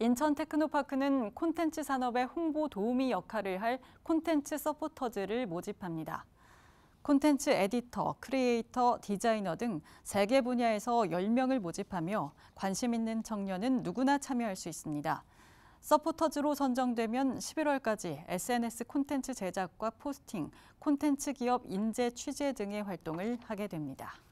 인천 테크노파크는 콘텐츠 산업의 홍보 도우미 역할을 할 콘텐츠 서포터즈를 모집합니다. 콘텐츠 에디터, 크리에이터, 디자이너 등 3개 분야에서 10명을 모집하며 관심 있는 청년은 누구나 참여할 수 있습니다. 서포터즈로 선정되면 11월까지 SNS 콘텐츠 제작과 포스팅, 콘텐츠 기업 인재 취재 등의 활동을 하게 됩니다.